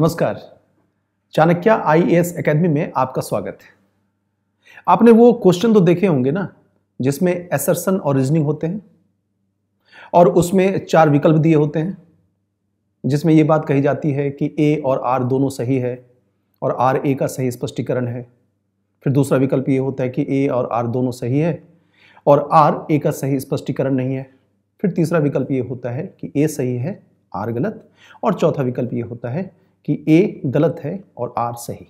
नमस्कार Chanakya S academy में आपका स्वागत है आपने वो क्वेश्चन तो देखे होंगे ना जिसमें एसर्सन और रीजनिंग होते हैं और उसमें चार विकल्प दिए होते हैं जिसमें ये बात कही जाती है कि ए और आर दोनों सही है और आर ए का सही स्पष्टीकरण है फिर दूसरा विकल्प ये होता है कि ए और आर दोनों सही है और आर ए का सही स्पष्टीकरण नहीं है फिर तीसरा विकल्प ये होता है कि ए सही है आर गलत और चौथा विकल्प ये होता है कि ए गलत है और आर सही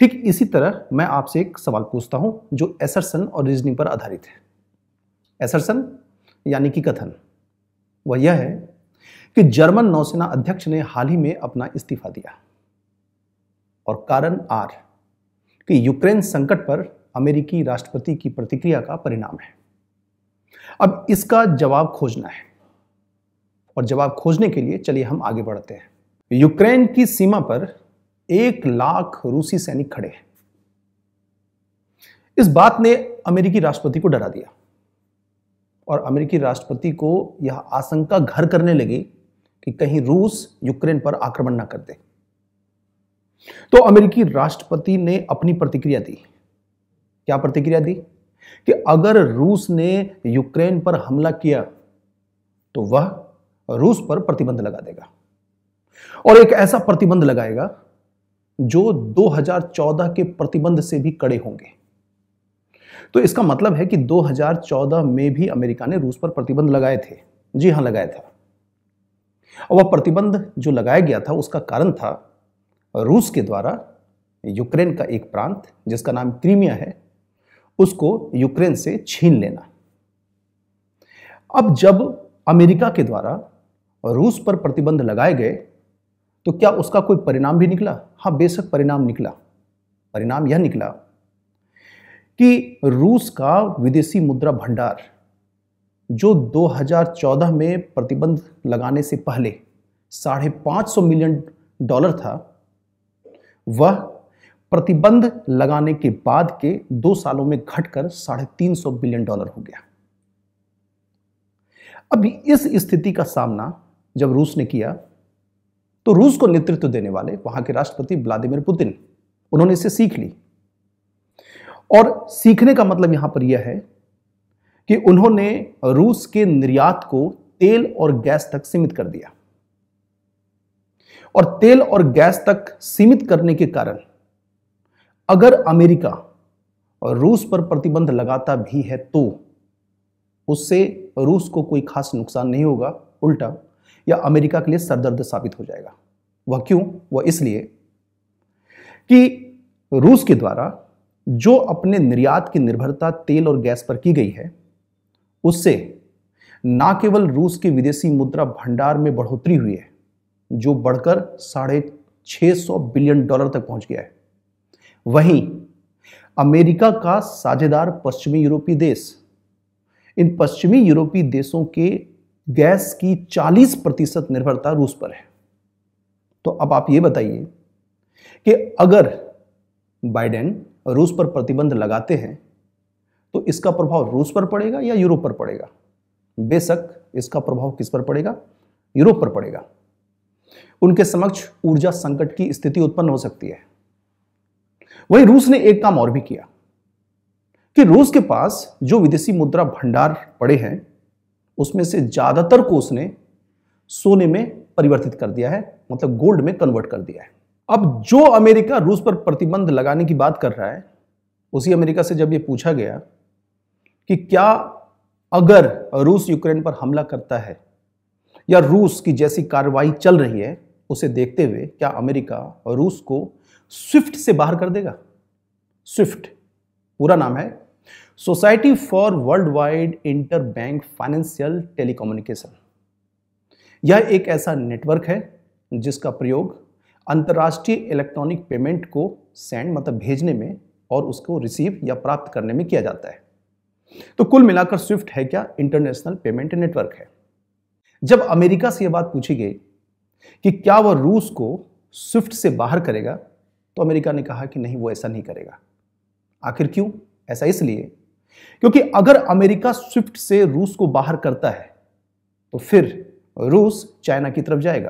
ठीक इसी तरह मैं आपसे एक सवाल पूछता हूं जो एसरसन और रीजनिंग पर आधारित है एसरसन यानी कि कथन वह यह है कि जर्मन नौसेना अध्यक्ष ने हाल ही में अपना इस्तीफा दिया और कारण आर कि यूक्रेन संकट पर अमेरिकी राष्ट्रपति की प्रतिक्रिया का परिणाम है अब इसका जवाब खोजना है और जवाब खोजने के लिए चलिए हम आगे बढ़ते हैं यूक्रेन की सीमा पर एक लाख रूसी सैनिक खड़े हैं इस बात ने अमेरिकी राष्ट्रपति को डरा दिया और अमेरिकी राष्ट्रपति को यह आशंका घर करने लगी कि कहीं रूस यूक्रेन पर आक्रमण ना कर दे तो अमेरिकी राष्ट्रपति ने अपनी प्रतिक्रिया दी क्या प्रतिक्रिया दी कि अगर रूस ने यूक्रेन पर हमला किया तो वह रूस पर प्रतिबंध लगा देगा और एक ऐसा प्रतिबंध लगाएगा जो 2014 के प्रतिबंध से भी कड़े होंगे तो इसका मतलब है कि 2014 में भी अमेरिका ने रूस पर प्रतिबंध लगाए थे जी हां लगाया था और वह प्रतिबंध जो लगाया गया था उसका कारण था रूस के द्वारा यूक्रेन का एक प्रांत जिसका नाम क्रीमिया है उसको यूक्रेन से छीन लेना अब जब अमेरिका के द्वारा रूस पर प्रतिबंध लगाए गए तो क्या उसका कोई परिणाम भी निकला हाँ बेशक परिणाम निकला परिणाम यह निकला कि रूस का विदेशी मुद्रा भंडार जो 2014 में प्रतिबंध लगाने से पहले साढ़े पाँच सौ मिलियन डॉलर था वह प्रतिबंध लगाने के बाद के दो सालों में घटकर साढ़े तीन सौ बिलियन डॉलर हो गया अब इस स्थिति का सामना जब रूस ने किया तो रूस को नेतृत्व देने वाले वहां के राष्ट्रपति व्लादिमीर पुतिन उन्होंने इसे सीख ली और सीखने का मतलब यहां पर यह है कि उन्होंने रूस के निर्यात को तेल और गैस तक सीमित कर दिया और तेल और गैस तक सीमित करने के कारण अगर अमेरिका और रूस पर प्रतिबंध लगाता भी है तो उससे रूस को कोई खास नुकसान नहीं होगा उल्टा या अमेरिका के लिए सरदर्द साबित हो जाएगा वह क्यों वह इसलिए कि रूस के द्वारा जो अपने निर्यात की निर्भरता तेल और गैस पर की गई है उससे ना केवल रूस के विदेशी मुद्रा भंडार में बढ़ोतरी हुई है जो बढ़कर साढ़े छः सौ बिलियन डॉलर तक पहुंच गया है वहीं अमेरिका का साझेदार पश्चिमी यूरोपीय देश इन पश्चिमी यूरोपीय देशों के गैस की 40 प्रतिशत निर्भरता रूस पर है तो अब आप ये बताइए कि अगर बाइडेन रूस पर प्रतिबंध लगाते हैं तो इसका प्रभाव रूस पर पड़ेगा या यूरोप पर पड़ेगा बेशक इसका प्रभाव किस पर पड़ेगा यूरोप पर पड़ेगा उनके समक्ष ऊर्जा संकट की स्थिति उत्पन्न हो सकती है वहीं रूस ने एक काम और भी किया कि रूस के पास जो विदेशी मुद्रा भंडार पड़े हैं उसमें से ज्यादातर को उसने सोने में परिवर्तित कर दिया है मतलब गोल्ड में कन्वर्ट कर दिया है अब जो अमेरिका रूस पर प्रतिबंध लगाने की बात कर रहा है उसी अमेरिका से जब ये पूछा गया कि क्या अगर रूस यूक्रेन पर हमला करता है या रूस की जैसी कार्रवाई चल रही है उसे देखते हुए क्या अमेरिका और रूस को स्विफ्ट से बाहर कर देगा स्विफ्ट पूरा नाम है society for world wide inter bank financial telecommunication यह एक ऐसा नेटवर्क है जिसका प्रयोग अंतर्राष्ट्रीय इलेक्ट्रॉनिक पेमेंट को सेंड मतलब भेजने में और उसको रिसीव या प्राप्त करने में किया जाता है तो कुल मिलाकर स्विफ्ट है क्या इंटरनेशनल पेमेंट नेटवर्क है जब अमेरिका से यह बात पूछी गई कि क्या वह रूस को स्विफ्ट से बाहर करेगा तो अमेरिका ने कहा कि नहीं वो ऐसा नहीं करेगा आखिर क्यों ऐसा इसलिए क्योंकि अगर अमेरिका स्विफ्ट से रूस को बाहर करता है तो फिर रूस चाइना की तरफ जाएगा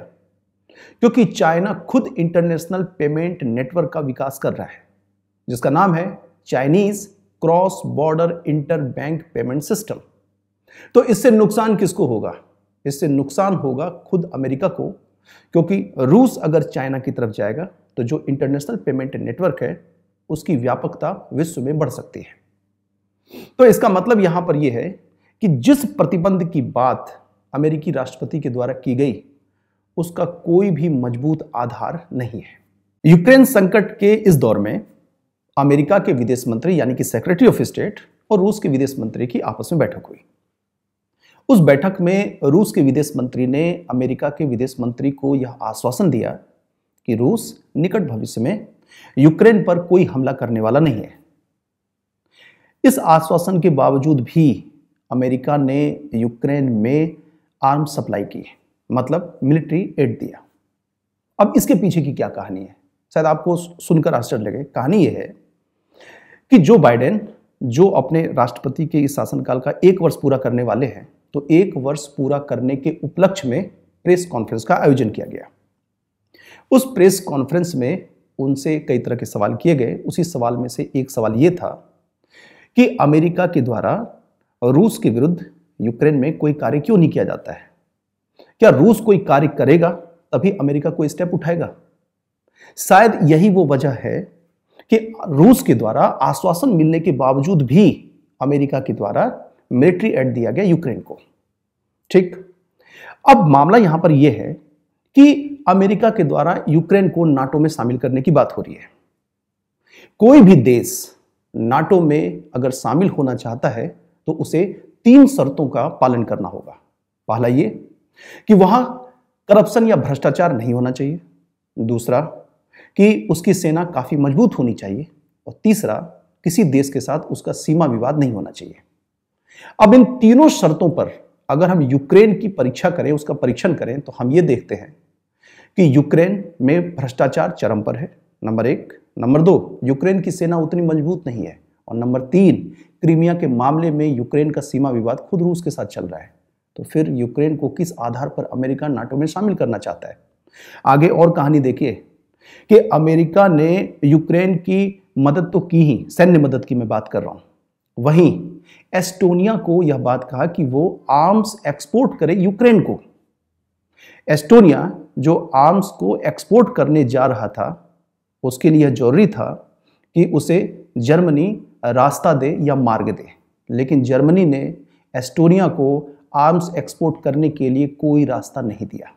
क्योंकि चाइना खुद इंटरनेशनल पेमेंट नेटवर्क का विकास कर रहा है जिसका नाम है Chinese cross border inter bank payment system तो इससे नुकसान किसको होगा इससे नुकसान होगा खुद अमेरिका को क्योंकि रूस अगर चाइना की तरफ जाएगा तो जो इंटरनेशनल पेमेंट नेटवर्क है उसकी व्यापकता विश्व में बढ़ सकती है तो इसका मतलब यहां पर यह है कि जिस प्रतिबंध की बात अमेरिकी राष्ट्रपति के द्वारा की गई उसका कोई भी मजबूत आधार नहीं है यूक्रेन संकट के इस दौर में अमेरिका के विदेश मंत्री यानी कि सेक्रेटरी ऑफ स्टेट और रूस के विदेश मंत्री की आपस में बैठक हुई उस बैठक में रूस के विदेश मंत्री ने अमेरिका के विदेश मंत्री को यह आश्वासन दिया कि रूस निकट भविष्य में यूक्रेन पर कोई हमला करने वाला नहीं है इस आश्वासन के बावजूद भी अमेरिका ने यूक्रेन में आर्म सप्लाई की मतलब मिलिट्री एड दिया अब इसके पीछे की क्या कहानी है शायद आपको सुनकर आश्चर्य लगे कहानी यह है कि जो बाइडेन जो अपने राष्ट्रपति के इस शासनकाल का एक वर्ष पूरा करने वाले हैं तो एक वर्ष पूरा करने के उपलक्ष्य में प्रेस कॉन्फ्रेंस का आयोजन किया गया उस प्रेस कॉन्फ्रेंस में उनसे कई तरह के सवाल किए गए उसी सवाल में से एक सवाल ये था कि अमेरिका के द्वारा रूस के विरुद्ध यूक्रेन में कोई कार्य क्यों नहीं किया जाता है क्या रूस कोई कार्य करेगा तभी अमेरिका कोई स्टेप उठाएगा शायद यही वो वजह है कि रूस के द्वारा आश्वासन मिलने के बावजूद भी अमेरिका के द्वारा मिलिट्री एड दिया गया यूक्रेन को ठीक अब मामला यहां पर यह है कि अमेरिका के द्वारा यूक्रेन को नाटो में शामिल करने की बात हो रही है कोई भी देश नाटो में अगर शामिल होना चाहता है तो उसे तीन शर्तों का पालन करना होगा पहला ये कि वहां करप्शन या भ्रष्टाचार नहीं होना चाहिए दूसरा कि उसकी सेना काफ़ी मजबूत होनी चाहिए और तीसरा किसी देश के साथ उसका सीमा विवाद नहीं होना चाहिए अब इन तीनों शर्तों पर अगर हम यूक्रेन की परीक्षा करें उसका परीक्षण करें तो हम ये देखते हैं कि यूक्रेन में भ्रष्टाचार चरम पर है नंबर एक नंबर दो यूक्रेन की सेना उतनी मजबूत नहीं है और नंबर तीन क्रीमिया के मामले में यूक्रेन का सीमा विवाद खुद रूस के साथ चल रहा है तो फिर यूक्रेन को किस आधार पर अमेरिका नाटो में शामिल करना चाहता है आगे और कहानी देखिए कि अमेरिका ने यूक्रेन की मदद तो की ही सैन्य मदद की मैं बात कर रहा हूं वहीं एस्टोनिया को यह बात कहा कि वो आर्म्स एक्सपोर्ट करे यूक्रेन को एस्टोनिया जो आर्म्स को एक्सपोर्ट करने जा रहा था उसके लिए जरूरी था कि उसे जर्मनी रास्ता दे या मार्ग दे लेकिन जर्मनी ने एस्टोनिया को आर्म्स एक्सपोर्ट करने के लिए कोई रास्ता नहीं दिया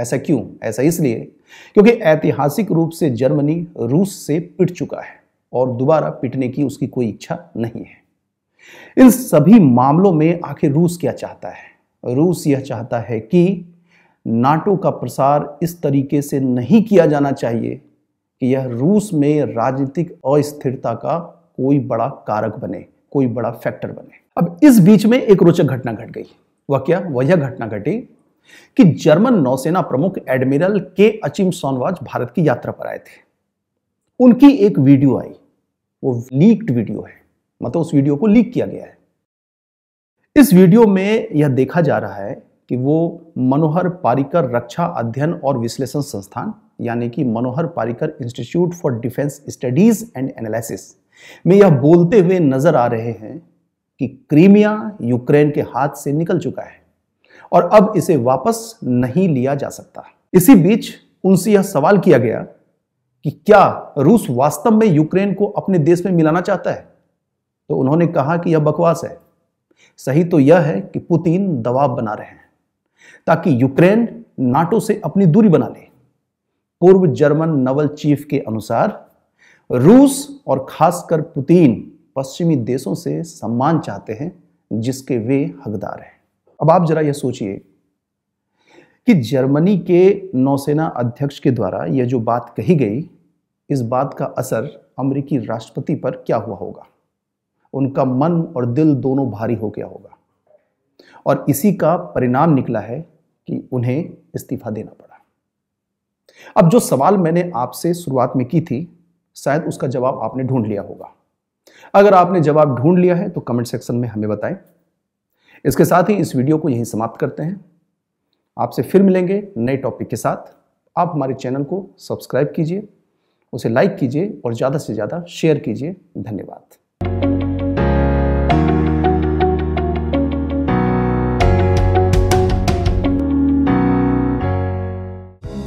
ऐसा क्यों ऐसा इसलिए क्योंकि ऐतिहासिक रूप से जर्मनी रूस से पिट चुका है और दोबारा पिटने की उसकी कोई इच्छा नहीं है इन सभी मामलों में आखिर रूस क्या चाहता है रूस यह चाहता है कि नाटो का प्रसार इस तरीके से नहीं किया जाना चाहिए कि यह रूस में राजनीतिक अस्थिरता का कोई बड़ा कारक बने कोई बड़ा फैक्टर बने अब इस बीच में एक रोचक घटना घट गई वह क्या वह घटना घटी कि जर्मन नौसेना प्रमुख एडमिरल के अचिम सोनवाज भारत की यात्रा पर आए थे उनकी एक वीडियो आई वो लीक्ड वीडियो है मतलब उस वीडियो को लीक किया गया है इस वीडियो में यह देखा जा रहा है कि वो मनोहर पारिकर रक्षा अध्ययन और विश्लेषण संस्थान यानी कि Manohar Parrikar institute for defence studies and analysis में यह बोलते हुए नजर आ रहे हैं कि क्रीमिया यूक्रेन के हाथ से निकल चुका है और अब इसे वापस नहीं लिया जा सकता इसी बीच उनसे यह सवाल किया गया कि क्या रूस वास्तव में यूक्रेन को अपने देश में मिलाना चाहता है तो उन्होंने कहा कि यह बकवास है सही तो यह है कि पुतिन दबाव बना रहे हैं ताकि यूक्रेन नाटो से अपनी दूरी बना ले पूर्व जर्मन नवल चीफ के अनुसार रूस और खासकर पुतिन पश्चिमी देशों से सम्मान चाहते हैं जिसके वे हकदार हैं अब आप जरा यह सोचिए कि जर्मनी के नौसेना अध्यक्ष के द्वारा यह जो बात कही गई इस बात का असर अमेरिकी राष्ट्रपति पर क्या हुआ होगा उनका मन और दिल दोनों भारी हो गया होगा और इसी का परिणाम निकला है कि उन्हें इस्तीफा देना पड़ा अब जो सवाल मैंने आपसे शुरुआत में की थी शायद उसका जवाब आपने ढूंढ लिया होगा अगर आपने जवाब ढूंढ लिया है तो कमेंट सेक्शन में हमें बताएं इसके साथ ही इस वीडियो को यहीं समाप्त करते हैं आपसे फिर मिलेंगे नए टॉपिक के साथ आप हमारे चैनल को सब्सक्राइब कीजिए उसे लाइक कीजिए और ज़्यादा से ज़्यादा शेयर कीजिए धन्यवाद